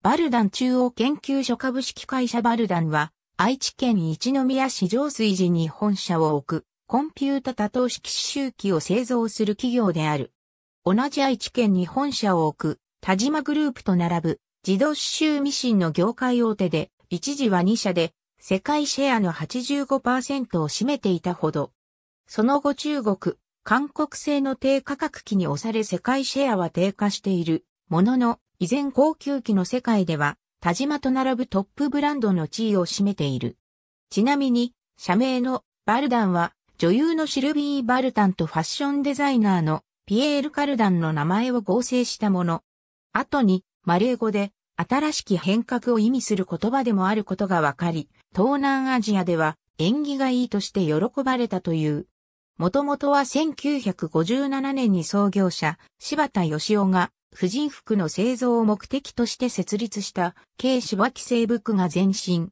バルダン中央研究所株式会社バルダンは、愛知県一宮市上水寺に本社を置く、コンピュータ多頭式刺繍機を製造する企業である。同じ愛知県に本社を置く、田島グループと並ぶ、自動刺繍ミシンの業界大手で、一時は2社で、世界シェアの85%を占めていたほど。その後中国、韓国製の低価格機に押され世界シェアは低下している、ものの、依然高級機の世界では、田島と並ぶトップブランドの地位を占めている。ちなみに、社名のバルダンは、女優のシルビー・バルタンとファッションデザイナーのピエール・カルダンの名前を合成したもの。後に、マレー語で、新しき変革を意味する言葉でもあることがわかり、東南アジアでは縁起がいいとして喜ばれたという。もともとは1957年に創業者、柴田義雄が婦人服の製造を目的として設立した軽芝木製服が前身。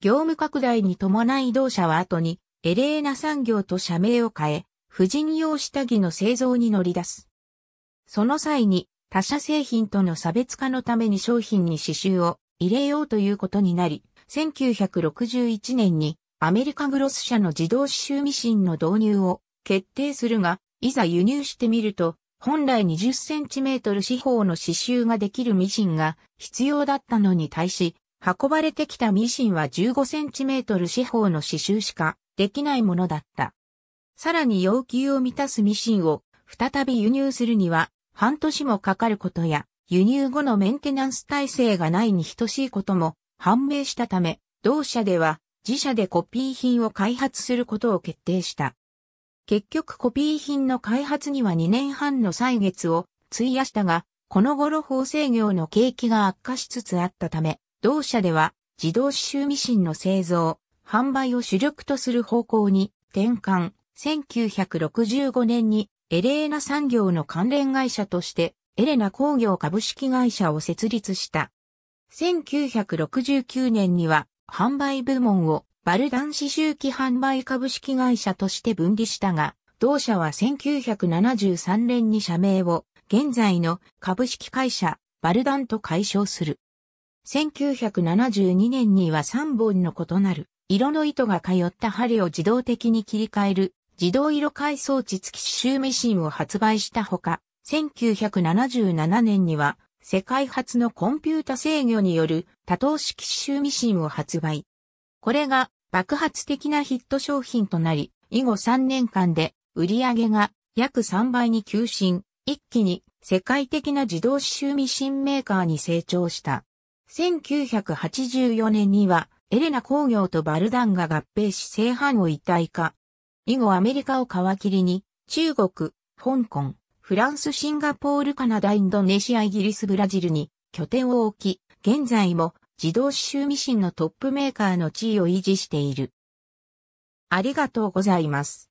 業務拡大に伴い同社は後にエレーナ産業と社名を変え、婦人用下着の製造に乗り出す。その際に他社製品との差別化のために商品に刺繍を入れようということになり、1961年にアメリカグロス社の自動刺繍ミシンの導入を決定するが、いざ輸入してみると、本来 20cm 四方の刺繍ができるミシンが必要だったのに対し、運ばれてきたミシンは 15cm 四方の刺繍しかできないものだった。さらに要求を満たすミシンを再び輸入するには半年もかかることや輸入後のメンテナンス体制がないに等しいことも判明したため、同社では自社でコピー品を開発することを決定した。結局コピー品の開発には2年半の歳月を費やしたが、この頃法制業の景気が悪化しつつあったため、同社では自動刺繍ミシンの製造、販売を主力とする方向に転換。1965年にエレーナ産業の関連会社としてエレナ工業株式会社を設立した。1969年には販売部門をバルダン刺繍機販売株式会社として分離したが、同社は1973年に社名を現在の株式会社バルダンと解消する。1972年には3本の異なる色の糸が通った針を自動的に切り替える自動色解装置付き刺繍ミシンを発売したほか、1977年には世界初のコンピュータ制御による多頭式刺繍ミシンを発売。これが爆発的なヒット商品となり、以後3年間で売上が約3倍に急進、一気に世界的な自動刺繍ミシンメーカーに成長した。1984年にはエレナ工業とバルダンが合併し正反を一体化。以後アメリカを皮切りに中国、香港、フランス、シンガポール、カナダ、インドネシア、イギリス、ブラジルに拠点を置き、現在も自動刺繍ミシンのトップメーカーの地位を維持している。ありがとうございます。